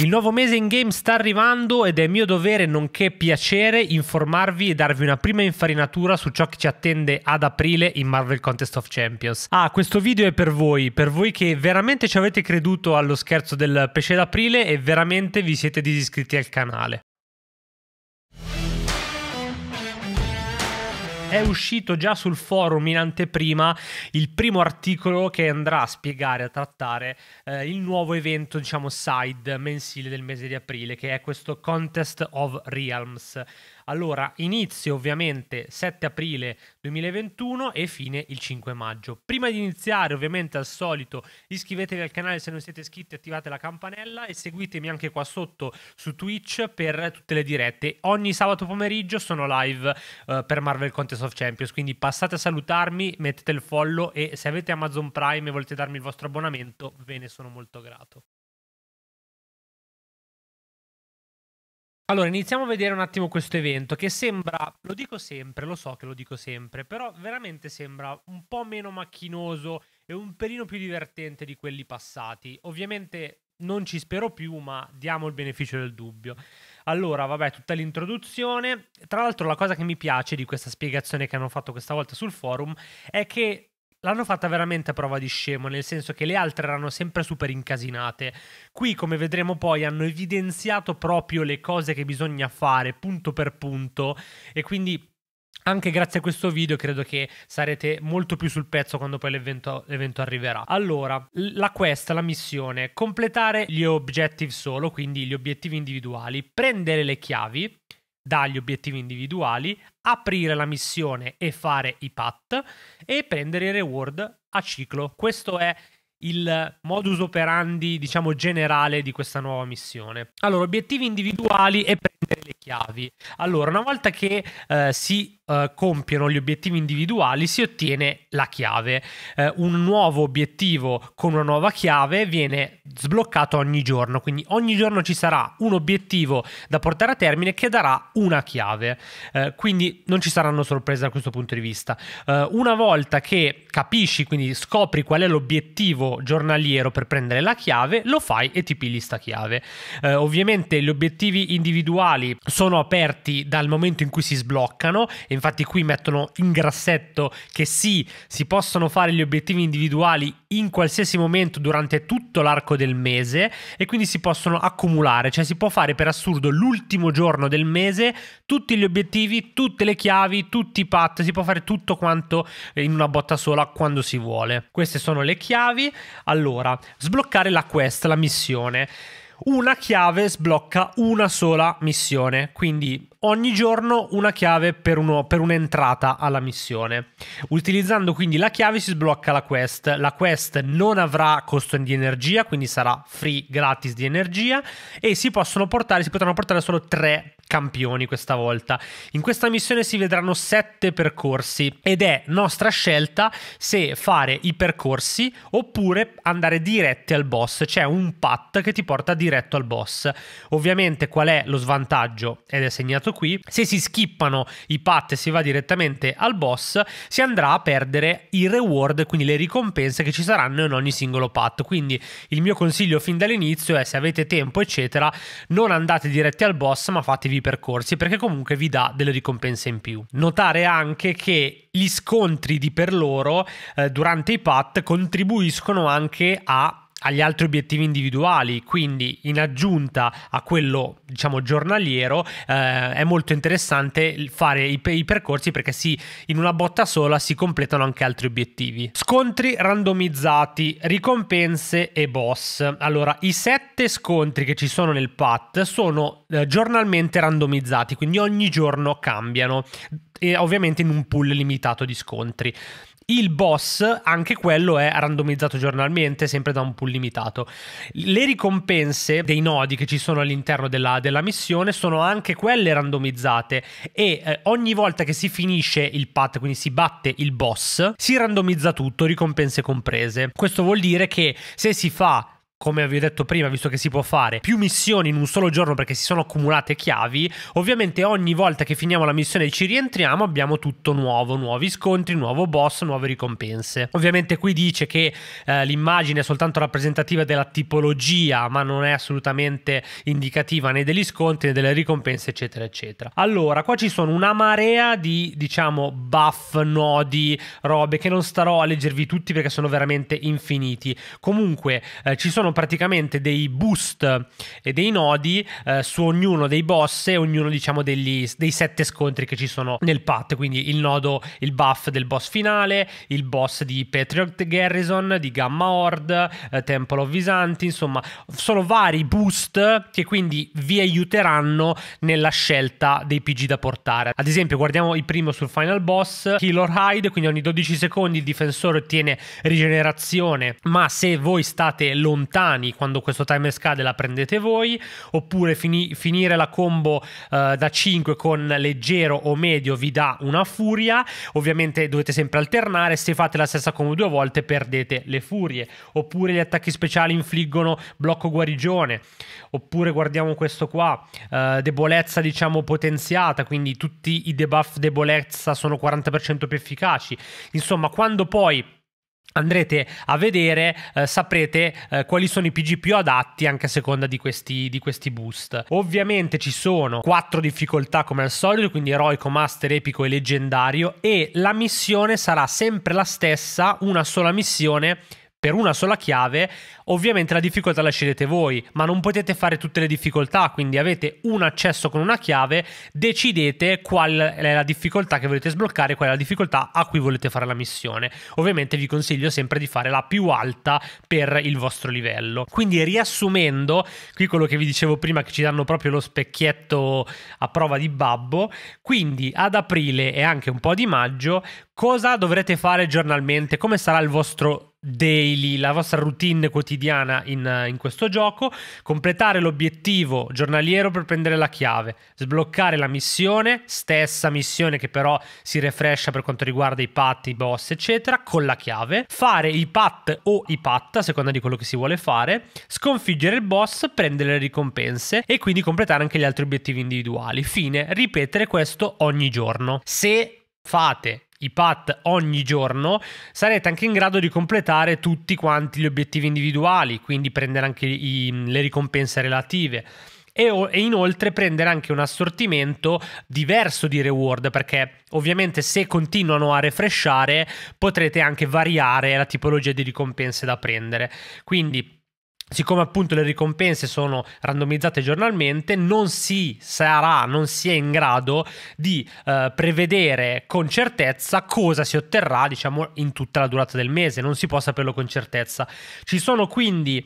Il nuovo mese in game sta arrivando ed è mio dovere nonché piacere informarvi e darvi una prima infarinatura su ciò che ci attende ad aprile in Marvel Contest of Champions. Ah, questo video è per voi, per voi che veramente ci avete creduto allo scherzo del pesce d'aprile e veramente vi siete disiscritti al canale. è uscito già sul forum in anteprima il primo articolo che andrà a spiegare, a trattare eh, il nuovo evento, diciamo, side mensile del mese di aprile, che è questo Contest of Realms. Allora, inizio ovviamente 7 aprile 2021 e fine il 5 maggio. Prima di iniziare, ovviamente al solito, iscrivetevi al canale se non siete iscritti, attivate la campanella e seguitemi anche qua sotto su Twitch per tutte le dirette. Ogni sabato pomeriggio sono live eh, per Marvel Contest of Champions, quindi passate a salutarmi, mettete il follow e se avete Amazon Prime e volete darmi il vostro abbonamento, ve ne sono molto grato. Allora, iniziamo a vedere un attimo questo evento che sembra, lo dico sempre, lo so che lo dico sempre, però veramente sembra un po' meno macchinoso e un pelino più divertente di quelli passati. Ovviamente non ci spero più, ma diamo il beneficio del dubbio. Allora, vabbè, tutta l'introduzione. Tra l'altro la cosa che mi piace di questa spiegazione che hanno fatto questa volta sul forum è che l'hanno fatta veramente a prova di scemo, nel senso che le altre erano sempre super incasinate. Qui, come vedremo poi, hanno evidenziato proprio le cose che bisogna fare punto per punto e quindi anche grazie a questo video credo che sarete molto più sul pezzo quando poi l'evento, arriverà. Allora, la quest, la missione, completare gli objective solo, quindi gli obiettivi individuali, prendere le chiavi, dagli obiettivi individuali, aprire la missione e fare i pat e prendere i reward a ciclo. Questo è il modus operandi, diciamo, generale di questa nuova missione. Allora, obiettivi individuali e prendere chiavi. Allora, una volta che eh, si eh, compiono gli obiettivi individuali, si ottiene la chiave. Eh, un nuovo obiettivo con una nuova chiave viene sbloccato ogni giorno, quindi ogni giorno ci sarà un obiettivo da portare a termine che darà una chiave. Eh, quindi non ci saranno sorprese da questo punto di vista. Eh, una volta che capisci, quindi scopri qual è l'obiettivo giornaliero per prendere la chiave, lo fai e ti pigli sta chiave. Eh, ovviamente gli obiettivi individuali sono aperti dal momento in cui si sbloccano e infatti qui mettono in grassetto che sì, si possono fare gli obiettivi individuali in qualsiasi momento durante tutto l'arco del mese e quindi si possono accumulare, cioè si può fare per assurdo l'ultimo giorno del mese tutti gli obiettivi, tutte le chiavi, tutti i pat, si può fare tutto quanto eh, in una botta sola quando si vuole. Queste sono le chiavi. Allora, sbloccare la quest, la missione una chiave sblocca una sola missione, quindi ogni giorno una chiave per, uno, per, un'entrata alla missione. Utilizzando quindi la chiave si sblocca la quest, la quest non avrà costo di energia, quindi sarà free gratis di energia e si possono portare, si potranno portare solo tre campioni questa volta. In questa missione si vedranno sette percorsi ed è nostra scelta se fare i percorsi oppure andare diretti al boss, c'è un pat che ti porta diretto al boss. Ovviamente qual è lo svantaggio? Ed è segnato qui, se si skippano i pat e si va direttamente al boss, si andrà a perdere i reward, quindi le ricompense che ci saranno in ogni singolo pat. Quindi il mio consiglio fin dall'inizio è se avete tempo eccetera, non andate diretti al boss ma fatevi relativi percorsi perché comunque vi dà delle ricompense in più. Notare anche che gli scontri di per loro eh, durante i pat contribuiscono anche a agli altri obiettivi individuali, quindi in aggiunta a quello diciamo giornaliero eh, è molto interessante fare i, i percorsi perché si, in una botta sola si completano anche altri obiettivi. Scontri randomizzati, ricompense e boss. Allora, i sette scontri che ci sono nel PAT sono eh, giornalmente randomizzati, quindi ogni giorno cambiano e ovviamente in un pool limitato di scontri. Il boss, anche quello è randomizzato giornalmente, sempre da un pool limitato. Le ricompense dei nodi che ci sono all'interno della, della missione sono anche quelle randomizzate e eh, ogni volta che si finisce il path, quindi si batte il boss, si randomizza tutto, ricompense comprese. Questo vuol dire che se si fa come vi ho detto prima, visto che si può fare più missioni in un solo giorno perché si sono accumulate chiavi, ovviamente ogni volta che finiamo la missione e ci rientriamo abbiamo tutto nuovo, nuovi scontri, nuovo boss, nuove ricompense. Ovviamente qui dice che eh, l'immagine è soltanto rappresentativa della tipologia, ma non è assolutamente indicativa né degli scontri né delle ricompense, eccetera, eccetera. Allora, qua ci sono una marea di, diciamo, buff, nodi, robe che non starò a leggervi tutti perché sono veramente infiniti. Comunque, eh, ci sono sono praticamente dei boost e dei nodi eh, su ognuno dei boss e ognuno diciamo degli, dei sette scontri che ci sono nel pat, quindi il nodo, il buff del boss finale, il boss di Patriot Garrison, di Gamma Horde, eh, Temple of Visanti, insomma sono vari boost che quindi vi aiuteranno nella scelta dei PG da portare. Ad esempio guardiamo il primo sul final boss, Killer Hide, quindi ogni 12 secondi il difensore ottiene rigenerazione, ma se voi state lontano titani, quando questo timer scade la prendete voi, oppure fini finire la combo eh, da 5 con leggero o medio vi dà una furia, ovviamente dovete sempre alternare, se fate la stessa combo due volte perdete le furie, oppure gli attacchi speciali infliggono blocco guarigione, oppure guardiamo questo qua, eh, debolezza diciamo potenziata, quindi tutti i debuff debolezza sono 40% più efficaci, insomma quando poi andrete a vedere eh, saprete eh, quali sono i PG più adatti anche a seconda di questi, di questi, boost. Ovviamente ci sono quattro difficoltà come al solito, quindi eroico, master, epico e leggendario e la missione sarà sempre la stessa, una sola missione per una sola chiave, ovviamente la difficoltà la scegliete voi, ma non potete fare tutte le difficoltà, quindi avete un accesso con una chiave, decidete qual è la difficoltà che volete sbloccare, qual è la difficoltà a cui volete fare la missione. Ovviamente vi consiglio sempre di fare la più alta per il vostro livello. Quindi riassumendo, qui quello che vi dicevo prima che ci danno proprio lo specchietto a prova di babbo, quindi ad aprile e anche un po' di maggio cosa dovrete fare giornalmente, come sarà il vostro daily, la vostra routine quotidiana in, in, questo gioco, completare l'obiettivo giornaliero per prendere la chiave, sbloccare la missione, stessa missione che però si refrescia per quanto riguarda i patti, i boss, eccetera, con la chiave, fare i pat o i pat, a seconda di quello che si vuole fare, sconfiggere il boss, prendere le ricompense e quindi completare anche gli altri obiettivi individuali. Fine, ripetere questo ogni giorno. Se fate i pat ogni giorno, sarete anche in grado di completare tutti quanti gli obiettivi individuali, quindi prendere anche i, le ricompense relative. E, e inoltre prendere anche un assortimento diverso di reward perché ovviamente se continuano a refreshare potrete anche variare la tipologia di ricompense da prendere quindi siccome appunto le ricompense sono randomizzate giornalmente, non si sarà, non si è in grado di eh, prevedere con certezza cosa si otterrà, diciamo, in tutta la durata del mese, non si può saperlo con certezza. Ci sono quindi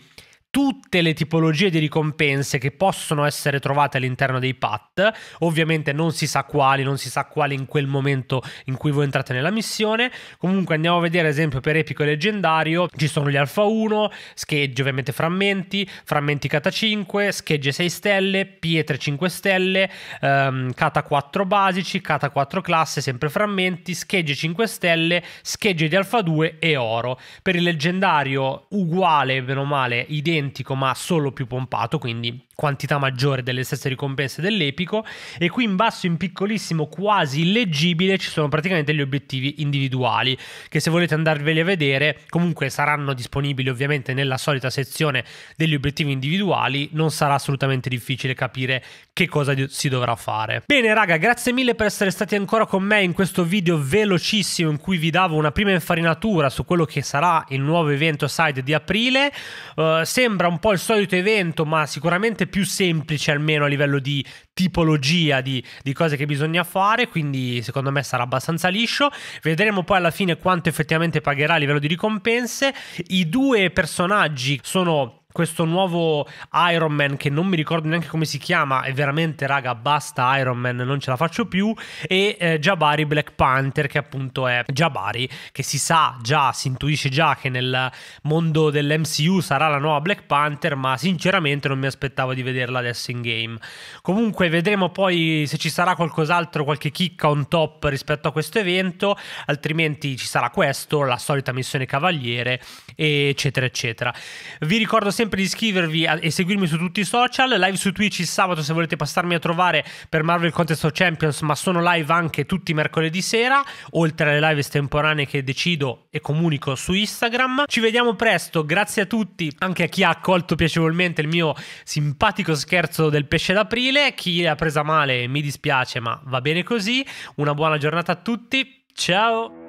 tutte le tipologie di ricompense che possono essere trovate all'interno dei pat, ovviamente non si sa quali, non si sa quali in quel momento in cui voi entrate nella missione, comunque andiamo a vedere ad esempio per epico e leggendario, ci sono gli alfa 1, schegge ovviamente frammenti, frammenti cata 5, schegge 6 stelle, pietre 5 stelle, um, cata 4 basici, cata 4 classe, sempre frammenti, schegge 5 stelle, schegge di alfa 2 e oro. Per il leggendario uguale, meno male, identico identico ma solo più pompato, quindi quantità maggiore delle stesse ricompense dell'epico e qui in basso in piccolissimo quasi illeggibile ci sono praticamente gli obiettivi individuali che se volete andarveli a vedere comunque saranno disponibili ovviamente nella solita sezione degli obiettivi individuali non sarà assolutamente difficile capire che cosa si dovrà fare bene raga grazie mille per essere stati ancora con me in questo video velocissimo in cui vi davo una prima infarinatura su quello che sarà il nuovo evento side di aprile uh, eh, sembra sembra un po' il solito evento, ma sicuramente più semplice almeno a livello di tipologia di, di, cose che bisogna fare, quindi secondo me sarà abbastanza liscio. Vedremo poi alla fine quanto effettivamente pagherà a livello di ricompense. I due personaggi sono questo nuovo Iron Man che non mi ricordo neanche come si chiama e veramente raga basta Iron Man non ce la faccio più e eh, Jabari Black Panther che appunto è Jabari che si sa già si intuisce già che nel mondo dell'MCU sarà la nuova Black Panther ma sinceramente non mi aspettavo di vederla adesso in game comunque vedremo poi se ci sarà qualcos'altro qualche chicca on top rispetto a questo evento altrimenti ci sarà questo la solita missione cavaliere eccetera eccetera vi ricordo se sempre di iscrivervi a- e seguirmi su tutti i social. Live su Twitch il sabato se volete passarmi a trovare per Marvel Contest of Champions, ma sono live anche tutti i mercoledì sera, oltre alle live estemporanee che decido e comunico su Instagram. Ci vediamo presto, grazie a tutti, anche a chi ha accolto piacevolmente il mio simpatico scherzo del pesce d'aprile, chi l'ha presa male mi dispiace, ma va bene così. Una buona giornata a tutti, ciao!